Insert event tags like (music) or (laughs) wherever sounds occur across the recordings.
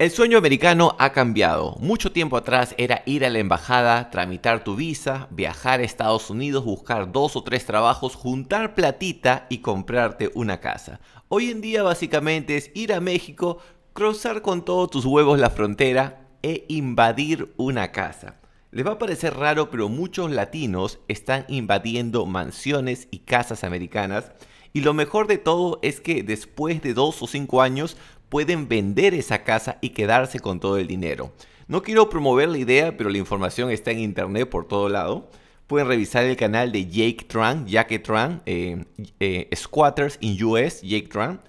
El sueño americano ha cambiado. Mucho tiempo atrás era ir a la embajada, tramitar tu visa, viajar a Estados Unidos, buscar dos o tres trabajos, juntar platita y comprarte una casa. Hoy en día básicamente es ir a México, cruzar con todos tus huevos la frontera e invadir una casa. Les va a parecer raro, pero muchos latinos están invadiendo mansiones y casas americanas. Y lo mejor de todo es que después de dos o cinco años pueden vender esa casa y quedarse con todo el dinero. No quiero promover la idea, pero la información está en internet por todo lado. Pueden revisar el canal de Jake Tran, Jake Tran, eh, eh, Squatters in US, Jake Tran.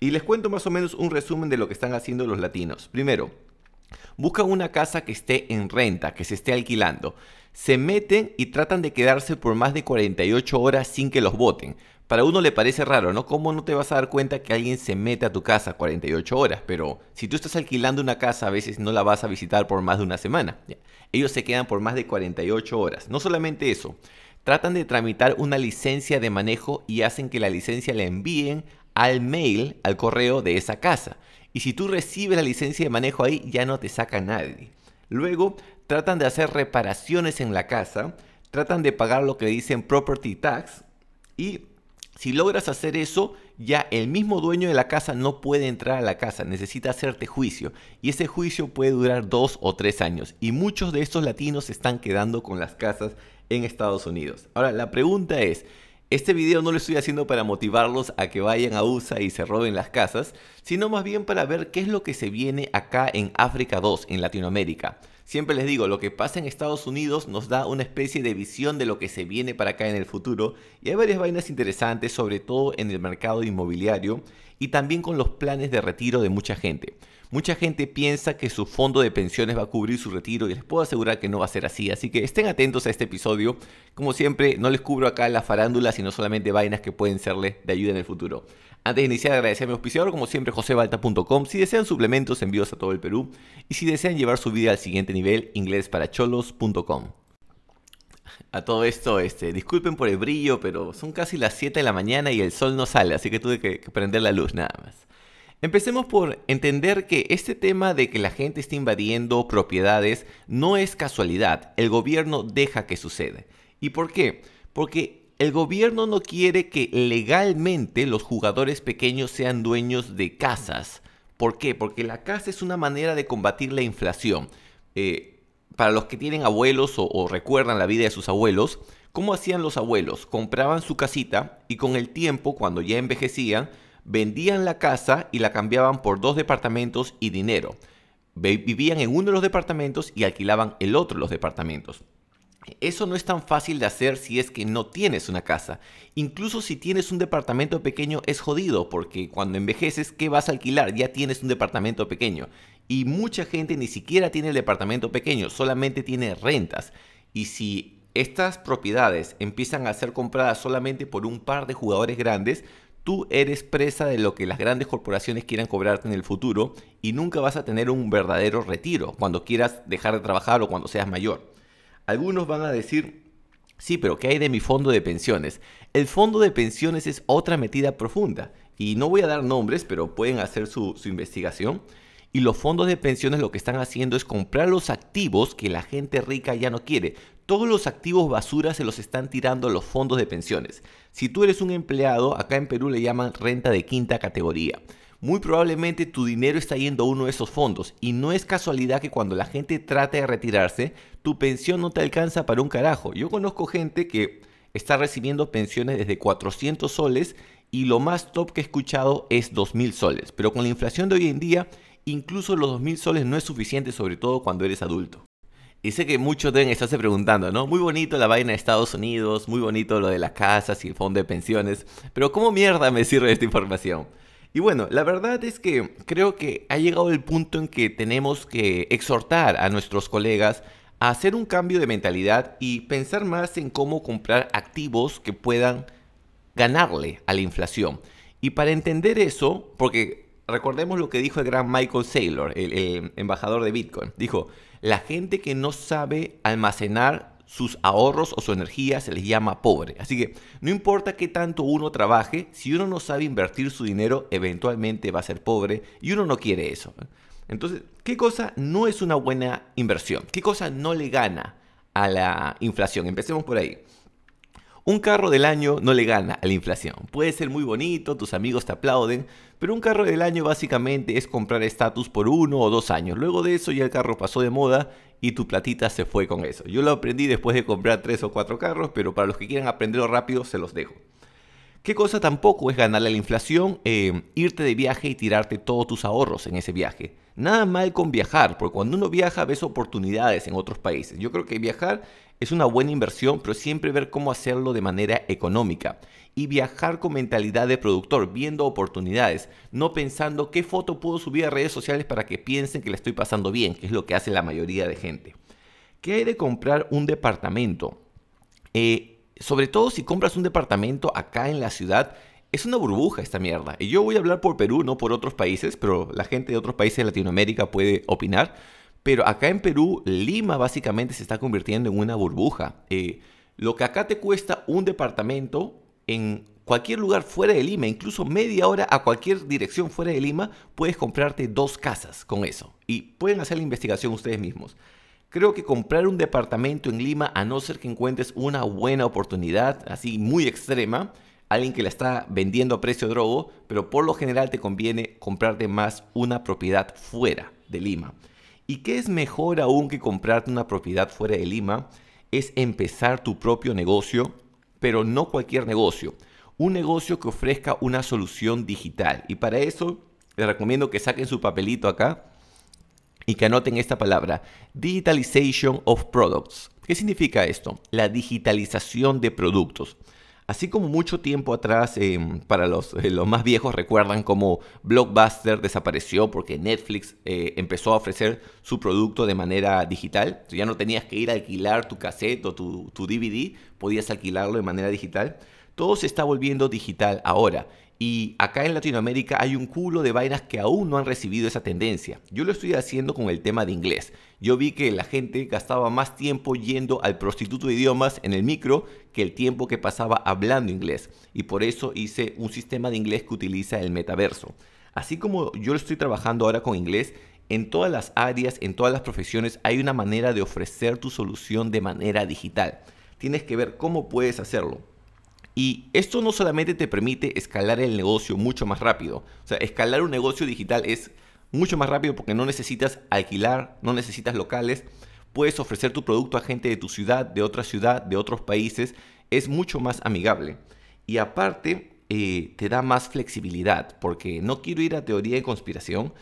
Y les cuento más o menos un resumen de lo que están haciendo los latinos. Primero, buscan una casa que esté en renta, que se esté alquilando. Se meten y tratan de quedarse por más de 48 horas sin que los voten para uno le parece raro, ¿no? ¿Cómo no te vas a dar cuenta que alguien se mete a tu casa 48 horas? Pero si tú estás alquilando una casa, a veces no la vas a visitar por más de una semana. Ellos se quedan por más de 48 horas. No solamente eso, tratan de tramitar una licencia de manejo y hacen que la licencia la envíen al mail, al correo de esa casa. Y si tú recibes la licencia de manejo ahí, ya no te saca nadie. Luego, tratan de hacer reparaciones en la casa, tratan de pagar lo que dicen property tax y si logras hacer eso, ya el mismo dueño de la casa no puede entrar a la casa, necesita hacerte juicio. Y ese juicio puede durar dos o tres años. Y muchos de estos latinos se están quedando con las casas en Estados Unidos. Ahora, la pregunta es, este video no lo estoy haciendo para motivarlos a que vayan a USA y se roben las casas, sino más bien para ver qué es lo que se viene acá en África 2, en Latinoamérica. Siempre les digo, lo que pasa en Estados Unidos nos da una especie de visión de lo que se viene para acá en el futuro y hay varias vainas interesantes, sobre todo en el mercado inmobiliario y también con los planes de retiro de mucha gente. Mucha gente piensa que su fondo de pensiones va a cubrir su retiro y les puedo asegurar que no va a ser así, así que estén atentos a este episodio. Como siempre, no les cubro acá la farándula, sino solamente vainas que pueden serles de ayuda en el futuro. Antes de iniciar, agradecer a mi auspiciador, como siempre, josebalta.com. Si desean suplementos, envíos a todo el Perú. Y si desean llevar su vida al siguiente nivel, inglesparacholos.com. A todo esto, este, disculpen por el brillo, pero son casi las 7 de la mañana y el sol no sale, así que tuve que, prender la luz nada más. Empecemos por entender que este tema de que la gente está invadiendo propiedades no es casualidad. El gobierno deja que suceda. ¿Y por qué? Porque el gobierno no quiere que legalmente los jugadores pequeños sean dueños de casas. ¿Por qué? Porque la casa es una manera de combatir la inflación. Eh, para los que tienen abuelos o, o recuerdan la vida de sus abuelos, ¿cómo hacían los abuelos? Compraban su casita y con el tiempo, cuando ya envejecían, vendían la casa y la cambiaban por dos departamentos y dinero. Vivían en uno de los departamentos y alquilaban el otro de los departamentos. Eso no es tan fácil de hacer si es que no tienes una casa. Incluso si tienes un departamento pequeño es jodido porque cuando envejeces, ¿qué vas a alquilar? Ya tienes un departamento pequeño. Y mucha gente ni siquiera tiene el departamento pequeño, solamente tiene rentas. Y si estas propiedades empiezan a ser compradas solamente por un par de jugadores grandes, tú eres presa de lo que las grandes corporaciones quieran cobrarte en el futuro y nunca vas a tener un verdadero retiro cuando quieras dejar de trabajar o cuando seas mayor. Algunos van a decir, sí, pero ¿qué hay de mi fondo de pensiones? El fondo de pensiones es otra metida profunda y no voy a dar nombres, pero pueden hacer su, investigación. Y los fondos de pensiones lo que están haciendo es comprar los activos que la gente rica ya no quiere. Todos los activos basura se los están tirando los fondos de pensiones. Si tú eres un empleado, acá en Perú le llaman renta de quinta categoría muy probablemente tu dinero está yendo a uno de esos fondos y no es casualidad que cuando la gente trata de retirarse, tu pensión no te alcanza para un carajo. Yo conozco gente que está recibiendo pensiones desde 400 soles y lo más top que he escuchado es 2.000 soles, pero con la inflación de hoy en día, incluso los 2.000 soles no es suficiente, sobre todo cuando eres adulto. Y sé que muchos deben estarse preguntando, ¿no? Muy bonito la vaina de Estados Unidos, muy bonito lo de las casas y el fondo de pensiones, pero ¿cómo mierda me sirve esta información? Y bueno, la verdad es que creo que ha llegado el punto en que tenemos que exhortar a nuestros colegas a hacer un cambio de mentalidad y pensar más en cómo comprar activos que puedan ganarle a la inflación. Y para entender eso, porque recordemos lo que dijo el gran Michael Saylor, el, embajador de Bitcoin, dijo, la gente que no sabe almacenar sus ahorros o su energía se les llama pobre. Así que no importa qué tanto uno trabaje, si uno no sabe invertir su dinero, eventualmente va a ser pobre y uno no quiere eso. Entonces, ¿qué cosa no es una buena inversión? ¿Qué cosa no le gana a la inflación? Empecemos por ahí. Un carro del año no le gana a la inflación. Puede ser muy bonito, tus amigos te aplauden, pero un carro del año básicamente es comprar estatus por uno o dos años. Luego de eso ya el carro pasó de moda y tu platita se fue con eso. Yo lo aprendí después de comprar tres o cuatro carros, pero para los que quieran aprenderlo rápido se los dejo. ¿Qué cosa tampoco es ganarle la inflación, eh, irte de viaje y tirarte todos tus ahorros en ese viaje? Nada mal con viajar, porque cuando uno viaja ves oportunidades en otros países. Yo creo que viajar es una buena inversión, pero siempre ver cómo hacerlo de manera económica. Y viajar con mentalidad de productor, viendo oportunidades, no pensando qué foto puedo subir a redes sociales para que piensen que la estoy pasando bien, que es lo que hace la mayoría de gente. ¿Qué hay de comprar un departamento? Eh, sobre todo si compras un departamento acá en la ciudad, es una burbuja esta mierda. Y yo voy a hablar por Perú, no por otros países, pero la gente de otros países de Latinoamérica puede opinar. Pero acá en Perú, Lima básicamente se está convirtiendo en una burbuja. Eh, lo que acá te cuesta un departamento en cualquier lugar fuera de Lima, incluso media hora a cualquier dirección fuera de Lima, puedes comprarte dos casas con eso. Y pueden hacer la investigación ustedes mismos. Creo que comprar un departamento en Lima, a no ser que encuentres una buena oportunidad, así muy extrema, alguien que la está vendiendo a precio drogo, pero por lo general te conviene comprarte más una propiedad fuera de Lima. ¿Y qué es mejor aún que comprarte una propiedad fuera de Lima? Es empezar tu propio negocio, pero no cualquier negocio. Un negocio que ofrezca una solución digital. Y para eso les recomiendo que saquen su papelito acá y que anoten esta palabra, Digitalization of Products. ¿Qué significa esto? La digitalización de productos. Así como mucho tiempo atrás, em, para los, eh, los, más viejos recuerdan cómo Blockbuster desapareció porque Netflix eh, empezó a ofrecer su producto de manera digital. ya no tenías que ir a alquilar tu cassette o tu, tu DVD, podías alquilarlo de manera digital. Todo se está volviendo digital ahora y acá en Latinoamérica hay un culo de vainas que aún no han recibido esa tendencia. Yo lo estoy haciendo con el tema de inglés. Yo vi que la gente gastaba más tiempo yendo al prostituto de idiomas en el micro que el tiempo que pasaba hablando inglés. Y por eso hice un sistema de inglés que utiliza el metaverso. Así como yo lo estoy trabajando ahora con inglés, en todas las áreas, en todas las profesiones hay una manera de ofrecer tu solución de manera digital. Tienes que ver cómo puedes hacerlo. Y esto no solamente te permite escalar el negocio mucho más rápido, o sea, escalar un negocio digital es mucho más rápido porque no necesitas alquilar, no necesitas locales, puedes ofrecer tu producto a gente de tu ciudad, de otra ciudad, de otros países, es mucho más amigable. Y aparte, eh, te da más flexibilidad, porque no quiero ir a teoría de conspiración,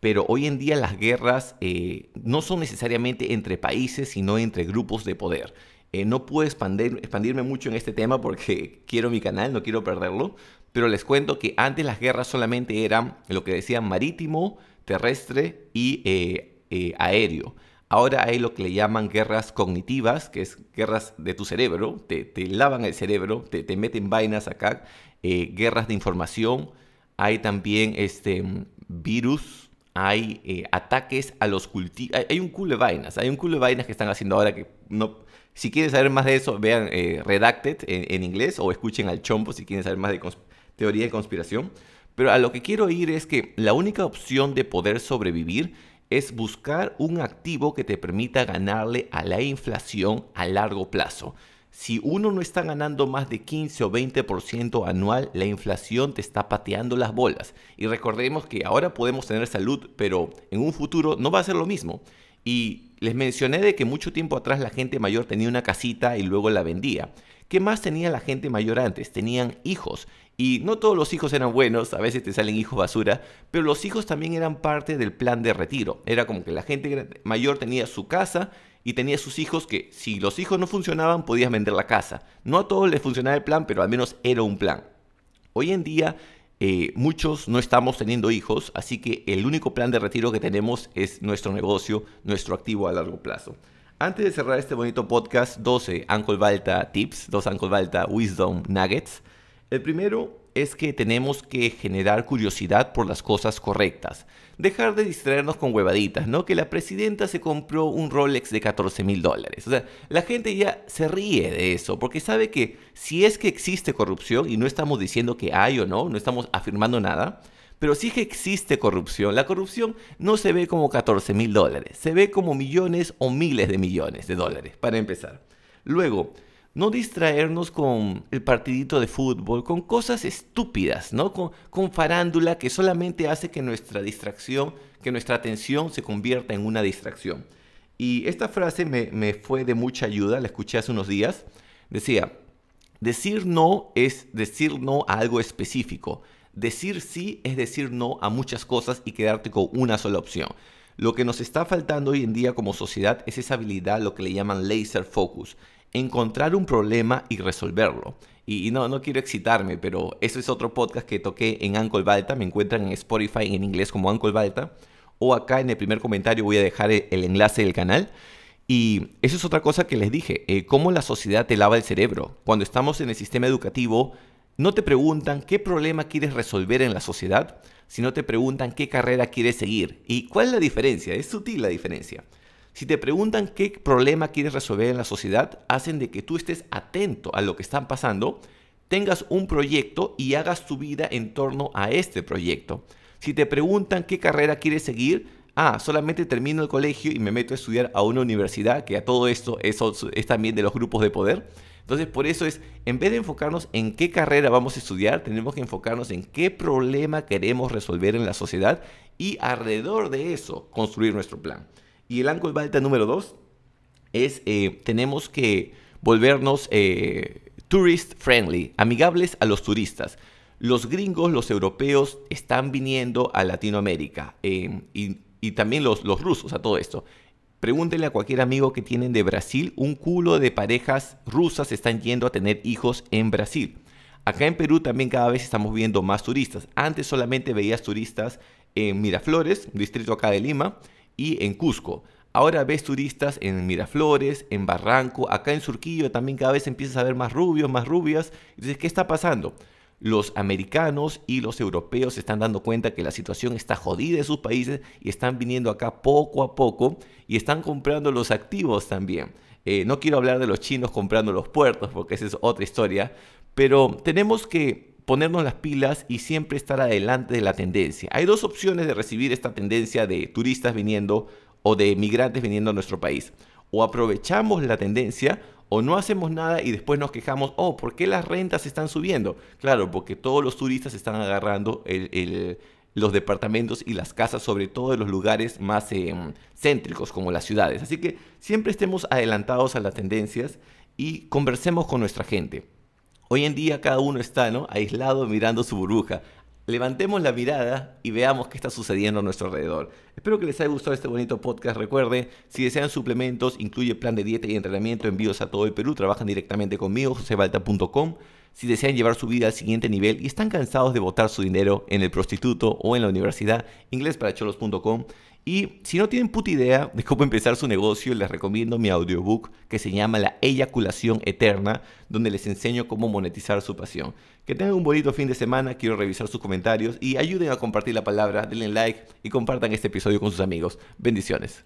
pero hoy en día las guerras eh, no son necesariamente entre países, sino entre grupos de poder. Eh, no puedo expandirme mucho en este tema porque (laughs) quiero mi canal, no quiero perderlo, pero les cuento que antes las guerras solamente eran lo que decían marítimo, terrestre y eh, eh, aéreo. Ahora hay lo que le llaman guerras cognitivas, que es guerras de tu cerebro, te, lavan el cerebro, te, meten vainas acá, guerras de información, hay también este, virus, hay eh, ataques a los cultivos. Hay, un culo de vainas, hay un culo de vainas que están haciendo ahora que no... Si quieren saber más de eso, vean eh, Redacted en, inglés o escuchen al Chompo si quieren saber más de teoría de conspiración. Pero a lo que quiero ir es que la única opción de poder sobrevivir es buscar un activo que te permita ganarle a la inflación a largo plazo. Si uno no está ganando más de 15 o 20% anual, la inflación te está pateando las bolas. Y recordemos que ahora podemos tener salud, pero en un futuro no va a ser lo mismo. Y les mencioné de que mucho tiempo atrás la gente mayor tenía una casita y luego la vendía. ¿Qué más tenía la gente mayor antes? Tenían hijos y no todos los hijos eran buenos, a veces te salen hijos basura, pero los hijos también eran parte del plan de retiro. Era como que la gente mayor tenía su casa y tenía sus hijos que si los hijos no funcionaban podías vender la casa. No a todos les funcionaba el plan, pero al menos era un plan. Hoy en día eh, muchos no estamos teniendo hijos, así que el único plan de retiro que tenemos es nuestro negocio, nuestro activo a largo plazo. Antes de cerrar este bonito podcast, 12 Uncle Balta Tips, 2 Uncle Balta Wisdom Nuggets. El primero es que tenemos que generar curiosidad por las cosas correctas. Dejar de distraernos con huevaditas, ¿no? Que la presidenta se compró un Rolex de 14 mil dólares. O sea, la gente ya se ríe de eso, porque sabe que si es que existe corrupción, y no estamos diciendo que hay o no, no estamos afirmando nada, pero sí que existe corrupción. La corrupción no se ve como 14 mil dólares, se ve como millones o miles de millones de dólares, para empezar. Luego, no distraernos con el partidito de fútbol, con cosas estúpidas, ¿no? Con, farándula que solamente hace que nuestra distracción, que nuestra atención se convierta en una distracción. Y esta frase me, me fue de mucha ayuda, la escuché hace unos días. Decía, decir no es decir no a algo específico. Decir sí es decir no a muchas cosas y quedarte con una sola opción. Lo que nos está faltando hoy en día como sociedad es esa habilidad, lo que le llaman laser focus, encontrar un problema y resolverlo. Y, no, no quiero excitarme, pero eso es otro podcast que toqué en Uncle Balta. Me encuentran en Spotify en inglés como Uncle Balta. O acá en el primer comentario voy a dejar el, enlace del canal. Y eso es otra cosa que les dije, eh, cómo la sociedad te lava el cerebro. Cuando estamos en el sistema educativo, no te preguntan qué problema quieres resolver en la sociedad, sino te preguntan qué carrera quieres seguir. ¿Y cuál es la diferencia? Es sutil la diferencia. Si te preguntan qué problema quieres resolver en la sociedad, hacen de que tú estés atento a lo que están pasando, tengas un proyecto y hagas tu vida en torno a este proyecto. Si te preguntan qué carrera quieres seguir, ah, solamente termino el colegio y me meto a estudiar a una universidad, que a todo esto eso es también de los grupos de poder. Entonces, por eso es, en vez de enfocarnos en qué carrera vamos a estudiar, tenemos que enfocarnos en qué problema queremos resolver en la sociedad y alrededor de eso construir nuestro plan. Y el ángulo alta número dos es eh, tenemos que volvernos eh, tourist friendly, amigables a los turistas. Los gringos, los europeos están viniendo a Latinoamérica eh, y, también los, los rusos a todo esto. Pregúntenle a cualquier amigo que tienen de Brasil, un culo de parejas rusas están yendo a tener hijos en Brasil. Acá en Perú también cada vez estamos viendo más turistas. Antes solamente veías turistas en Miraflores, distrito acá de Lima, y en Cusco. Ahora ves turistas en Miraflores, en Barranco, acá en Surquillo también cada vez empiezas a ver más rubios, más rubias. Entonces, ¿qué está pasando? Los americanos y los europeos se están dando cuenta que la situación está jodida en sus países y están viniendo acá poco a poco y están comprando los activos también. Eh, no quiero hablar de los chinos comprando los puertos porque esa es otra historia, pero tenemos que ponernos las pilas y siempre estar adelante de la tendencia. Hay dos opciones de recibir esta tendencia de turistas viniendo o de migrantes viniendo a nuestro país. O aprovechamos la tendencia o no hacemos nada y después nos quejamos, oh, ¿por qué las rentas están subiendo? Claro, porque todos los turistas están agarrando los departamentos y las casas, sobre todo en los lugares más eh, céntricos como las ciudades. Así que siempre estemos adelantados a las tendencias y conversemos con nuestra gente. Hoy en día cada uno está ¿no? aislado mirando su burbuja. Levantemos la mirada y veamos qué está sucediendo a nuestro alrededor. Espero que les haya gustado este bonito podcast. Recuerde, si desean suplementos, incluye plan de dieta y entrenamiento, envíos a todo el Perú, trabajan directamente conmigo, josebalta.com. Si desean llevar su vida al siguiente nivel y están cansados de botar su dinero en el prostituto o en la universidad, inglesparacholos.com. Y si no tienen puta idea de cómo empezar su negocio, les recomiendo mi audiobook que se llama La Eyaculación Eterna, donde les enseño cómo monetizar su pasión. Que tengan un bonito fin de semana, quiero revisar sus comentarios y ayuden a compartir la palabra, denle like y compartan este episodio con sus amigos. Bendiciones.